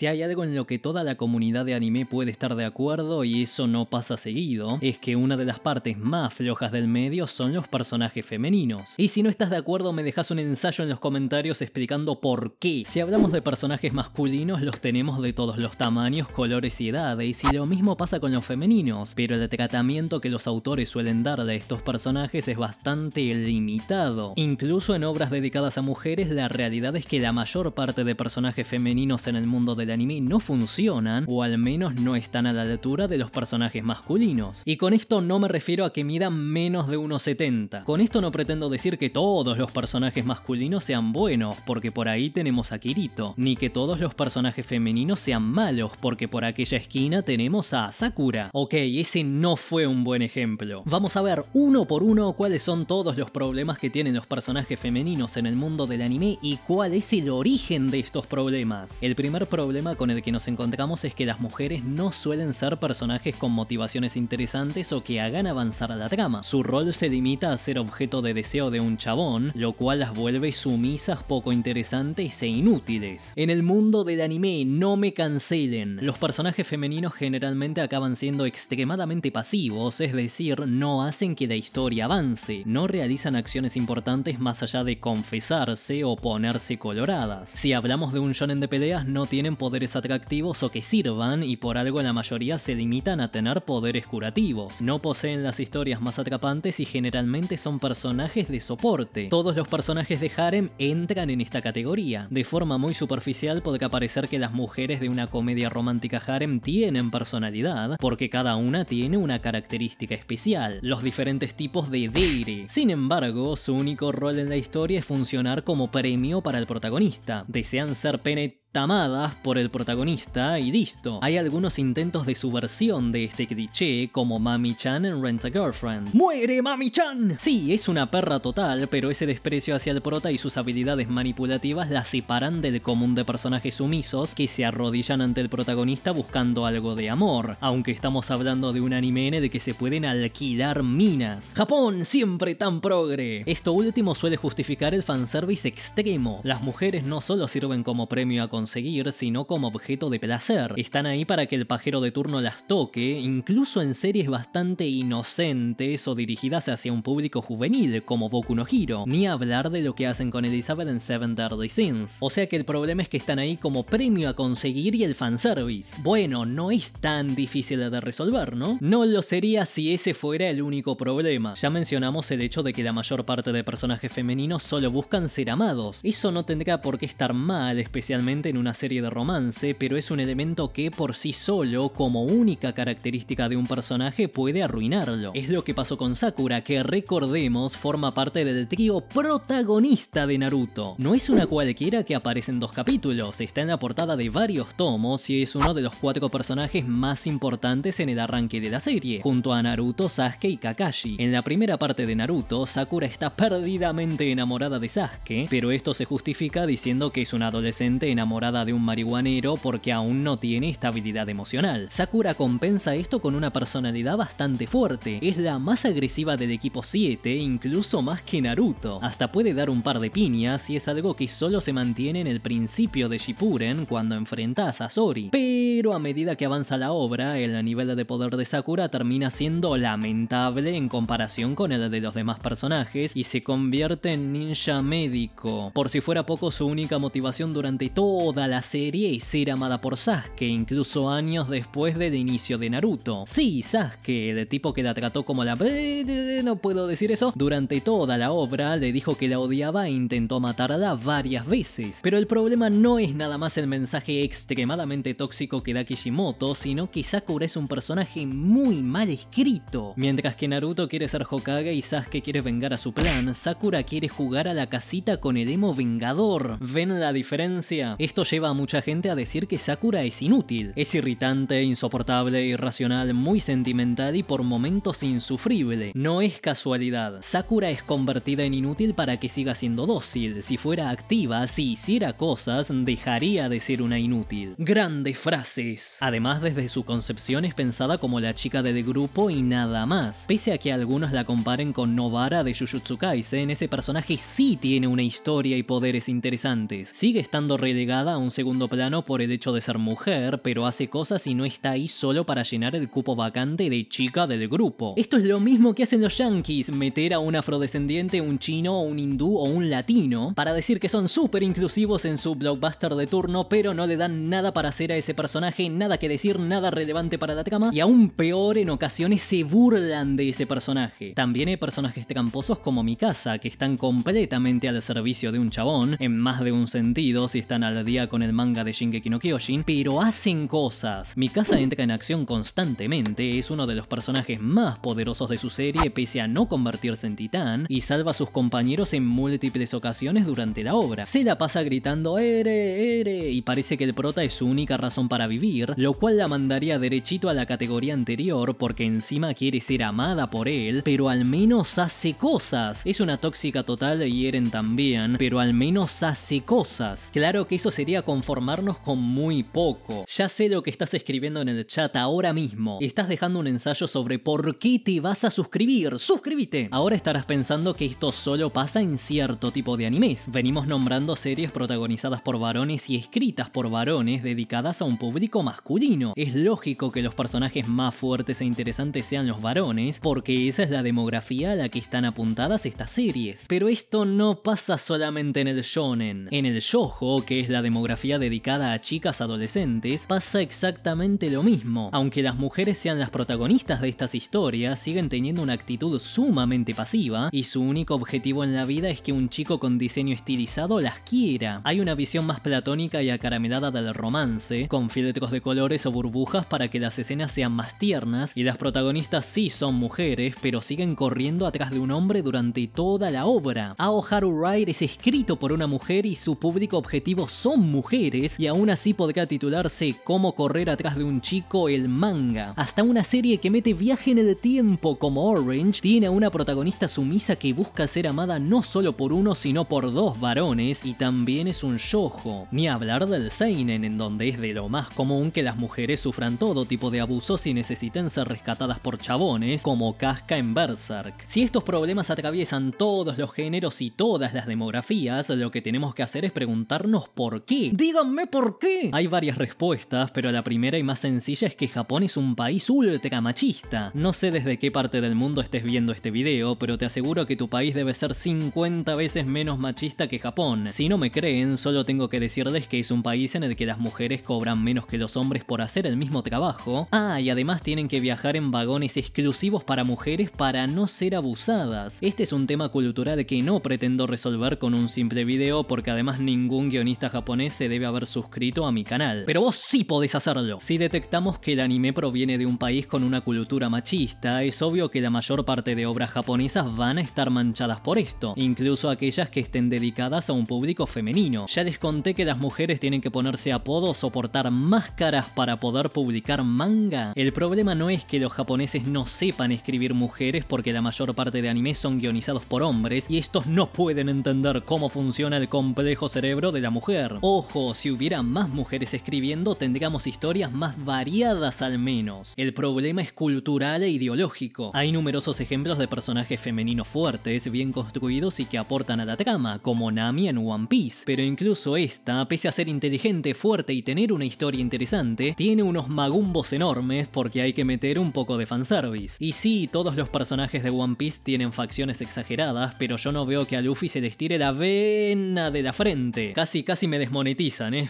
Si hay algo en lo que toda la comunidad de anime puede estar de acuerdo, y eso no pasa seguido, es que una de las partes más flojas del medio son los personajes femeninos. Y si no estás de acuerdo me dejas un ensayo en los comentarios explicando por qué. Si hablamos de personajes masculinos los tenemos de todos los tamaños, colores y edades, y lo mismo pasa con los femeninos, pero el tratamiento que los autores suelen dar de estos personajes es bastante limitado. Incluso en obras dedicadas a mujeres la realidad es que la mayor parte de personajes femeninos en el mundo de anime no funcionan, o al menos no están a la altura de los personajes masculinos. Y con esto no me refiero a que midan menos de 1,70. Con esto no pretendo decir que todos los personajes masculinos sean buenos, porque por ahí tenemos a Kirito, ni que todos los personajes femeninos sean malos, porque por aquella esquina tenemos a Sakura. Ok, ese no fue un buen ejemplo. Vamos a ver uno por uno cuáles son todos los problemas que tienen los personajes femeninos en el mundo del anime y cuál es el origen de estos problemas. El primer problema con el que nos encontramos es que las mujeres no suelen ser personajes con motivaciones interesantes o que hagan avanzar la trama. Su rol se limita a ser objeto de deseo de un chabón, lo cual las vuelve sumisas, poco interesantes e inútiles. En el mundo del anime, no me cancelen. Los personajes femeninos generalmente acaban siendo extremadamente pasivos, es decir, no hacen que la historia avance, no realizan acciones importantes más allá de confesarse o ponerse coloradas. Si hablamos de un shonen de peleas, no tienen poderes atractivos o que sirvan y por algo la mayoría se limitan a tener poderes curativos. No poseen las historias más atrapantes y generalmente son personajes de soporte. Todos los personajes de harem entran en esta categoría. De forma muy superficial puede parecer que las mujeres de una comedia romántica harem tienen personalidad, porque cada una tiene una característica especial, los diferentes tipos de deire. Sin embargo, su único rol en la historia es funcionar como premio para el protagonista. Desean ser penetrados tamadas por el protagonista y listo. Hay algunos intentos de subversión de este cliché como Mami-chan en Rent a Girlfriend. ¡Muere Mami-chan! Sí, es una perra total, pero ese desprecio hacia el prota y sus habilidades manipulativas la separan del común de personajes sumisos que se arrodillan ante el protagonista buscando algo de amor, aunque estamos hablando de un anime en el que se pueden alquilar minas. ¡Japón siempre tan progre! Esto último suele justificar el fanservice extremo. Las mujeres no solo sirven como premio a conseguir, sino como objeto de placer. Están ahí para que el pajero de turno las toque, incluso en series bastante inocentes o dirigidas hacia un público juvenil, como Boku no Hiro, ni hablar de lo que hacen con Elizabeth en Seven Deadly Sins. O sea que el problema es que están ahí como premio a conseguir y el fanservice. Bueno, no es tan difícil de resolver, ¿no? No lo sería si ese fuera el único problema. Ya mencionamos el hecho de que la mayor parte de personajes femeninos solo buscan ser amados. Eso no tendría por qué estar mal, especialmente en una serie de romance, pero es un elemento que por sí solo, como única característica de un personaje, puede arruinarlo. Es lo que pasó con Sakura, que recordemos forma parte del trío protagonista de Naruto. No es una cualquiera que aparece en dos capítulos, está en la portada de varios tomos y es uno de los cuatro personajes más importantes en el arranque de la serie, junto a Naruto, Sasuke y Kakashi. En la primera parte de Naruto, Sakura está perdidamente enamorada de Sasuke, pero esto se justifica diciendo que es una adolescente enamorada de un marihuanero porque aún no tiene estabilidad emocional. Sakura compensa esto con una personalidad bastante fuerte, es la más agresiva del equipo 7, incluso más que Naruto. Hasta puede dar un par de piñas y es algo que solo se mantiene en el principio de Shippuden cuando enfrenta a Sasori. Pero a medida que avanza la obra, el nivel de poder de Sakura termina siendo lamentable en comparación con el de los demás personajes y se convierte en ninja médico. Por si fuera poco, su única motivación durante todo la serie y ser amada por Sasuke, incluso años después del inicio de Naruto. Sí, Sasuke, el tipo que la trató como la... no puedo decir eso, durante toda la obra le dijo que la odiaba e intentó matarla varias veces. Pero el problema no es nada más el mensaje extremadamente tóxico que da Kishimoto, sino que Sakura es un personaje muy mal escrito. Mientras que Naruto quiere ser Hokage y Sasuke quiere vengar a su plan, Sakura quiere jugar a la casita con el emo vengador. ¿Ven la diferencia? Esto lleva a mucha gente a decir que Sakura es inútil. Es irritante, insoportable, irracional, muy sentimental y por momentos insufrible. No es casualidad. Sakura es convertida en inútil para que siga siendo dócil. Si fuera activa, si hiciera cosas, dejaría de ser una inútil. Grandes frases. Además, desde su concepción es pensada como la chica del grupo y nada más. Pese a que algunos la comparen con Novara de Jujutsu Kaisen, ese personaje sí tiene una historia y poderes interesantes. Sigue estando relegada a un segundo plano por el hecho de ser mujer, pero hace cosas y no está ahí solo para llenar el cupo vacante de chica del grupo. Esto es lo mismo que hacen los yankees, meter a un afrodescendiente, un chino, un hindú o un latino, para decir que son súper inclusivos en su blockbuster de turno, pero no le dan nada para hacer a ese personaje, nada que decir, nada relevante para la trama, y aún peor en ocasiones se burlan de ese personaje. También hay personajes tramposos como Mikasa, que están completamente al servicio de un chabón, en más de un sentido si están al con el manga de Shingeki no Kyojin, pero hacen cosas. Mikasa entra en acción constantemente, es uno de los personajes más poderosos de su serie pese a no convertirse en titán, y salva a sus compañeros en múltiples ocasiones durante la obra. Se la pasa gritando ere, ere, y parece que el prota es su única razón para vivir, lo cual la mandaría derechito a la categoría anterior porque encima quiere ser amada por él, pero al menos hace cosas. Es una tóxica total y Eren también, pero al menos hace cosas. Claro que eso se sería conformarnos con muy poco. Ya sé lo que estás escribiendo en el chat ahora mismo. Estás dejando un ensayo sobre por qué te vas a suscribir. ¡Suscríbete! Ahora estarás pensando que esto solo pasa en cierto tipo de animes. Venimos nombrando series protagonizadas por varones y escritas por varones dedicadas a un público masculino. Es lógico que los personajes más fuertes e interesantes sean los varones, porque esa es la demografía a la que están apuntadas estas series. Pero esto no pasa solamente en el shonen. En el shojo, que es la demografía demografía dedicada a chicas adolescentes, pasa exactamente lo mismo. Aunque las mujeres sean las protagonistas de estas historias, siguen teniendo una actitud sumamente pasiva y su único objetivo en la vida es que un chico con diseño estilizado las quiera. Hay una visión más platónica y acaramelada del romance, con filetros de colores o burbujas para que las escenas sean más tiernas y las protagonistas sí son mujeres, pero siguen corriendo atrás de un hombre durante toda la obra. Ao Haru Ride es escrito por una mujer y su público objetivo son mujeres y aún así podrá titularse Cómo correr atrás de un chico el manga. Hasta una serie que mete viaje en el tiempo como Orange tiene una protagonista sumisa que busca ser amada no solo por uno sino por dos varones y también es un yojo Ni hablar del seinen en donde es de lo más común que las mujeres sufran todo tipo de abusos y necesiten ser rescatadas por chabones como Casca en Berserk. Si estos problemas atraviesan todos los géneros y todas las demografías, lo que tenemos que hacer es preguntarnos por qué. Díganme por qué. Hay varias respuestas, pero la primera y más sencilla es que Japón es un país ultra machista. No sé desde qué parte del mundo estés viendo este video, pero te aseguro que tu país debe ser 50 veces menos machista que Japón. Si no me creen, solo tengo que decirles que es un país en el que las mujeres cobran menos que los hombres por hacer el mismo trabajo. Ah, y además tienen que viajar en vagones exclusivos para mujeres para no ser abusadas. Este es un tema cultural que no pretendo resolver con un simple video porque además ningún guionista japonés se debe haber suscrito a mi canal. Pero vos sí podés hacerlo. Si detectamos que el anime proviene de un país con una cultura machista, es obvio que la mayor parte de obras japonesas van a estar manchadas por esto, incluso aquellas que estén dedicadas a un público femenino. Ya les conté que las mujeres tienen que ponerse apodos o portar máscaras para poder publicar manga. El problema no es que los japoneses no sepan escribir mujeres porque la mayor parte de animes son guionizados por hombres y estos no pueden entender cómo funciona el complejo cerebro de la mujer. Ojo, si hubiera más mujeres escribiendo tendríamos historias más variadas al menos. El problema es cultural e ideológico. Hay numerosos ejemplos de personajes femeninos fuertes, bien construidos y que aportan a la trama, como Nami en One Piece, pero incluso esta, pese a ser inteligente, fuerte y tener una historia interesante, tiene unos magumbos enormes porque hay que meter un poco de fanservice. Y sí, todos los personajes de One Piece tienen facciones exageradas, pero yo no veo que a Luffy se les tire la vena de la frente. Casi casi me desmonté monetizan, ¿eh?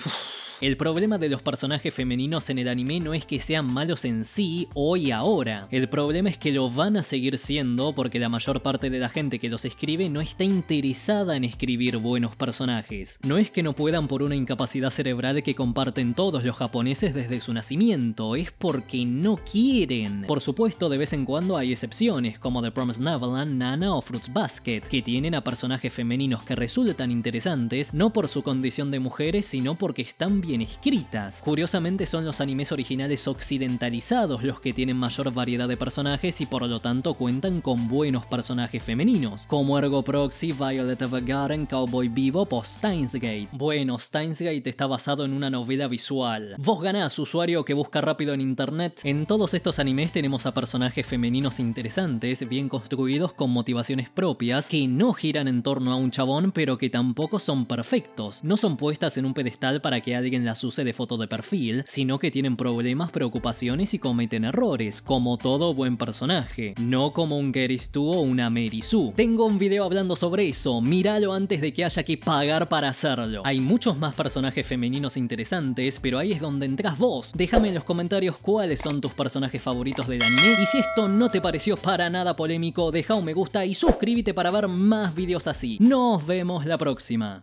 El problema de los personajes femeninos en el anime no es que sean malos en sí, hoy y ahora. El problema es que lo van a seguir siendo porque la mayor parte de la gente que los escribe no está interesada en escribir buenos personajes. No es que no puedan por una incapacidad cerebral que comparten todos los japoneses desde su nacimiento, es porque no quieren. Por supuesto, de vez en cuando hay excepciones, como The Proms Neverland, Nana o Fruits Basket, que tienen a personajes femeninos que resultan interesantes, no por su condición de mujeres, sino porque están bien bien escritas. Curiosamente son los animes originales occidentalizados los que tienen mayor variedad de personajes y por lo tanto cuentan con buenos personajes femeninos, como Ergo Proxy, Violet Evergarden, Cowboy Bebop o Steinsgate. Bueno, Steinsgate está basado en una novela visual. Vos ganás, usuario que busca rápido en internet. En todos estos animes tenemos a personajes femeninos interesantes, bien construidos con motivaciones propias, que no giran en torno a un chabón pero que tampoco son perfectos. No son puestas en un pedestal para que alguien las use de foto de perfil, sino que tienen problemas, preocupaciones y cometen errores, como todo buen personaje, no como un tú o una Merisu. Tengo un video hablando sobre eso, míralo antes de que haya que pagar para hacerlo. Hay muchos más personajes femeninos interesantes, pero ahí es donde entras vos. Déjame en los comentarios cuáles son tus personajes favoritos de anime y si esto no te pareció para nada polémico, deja un me gusta y suscríbete para ver más videos así. Nos vemos la próxima.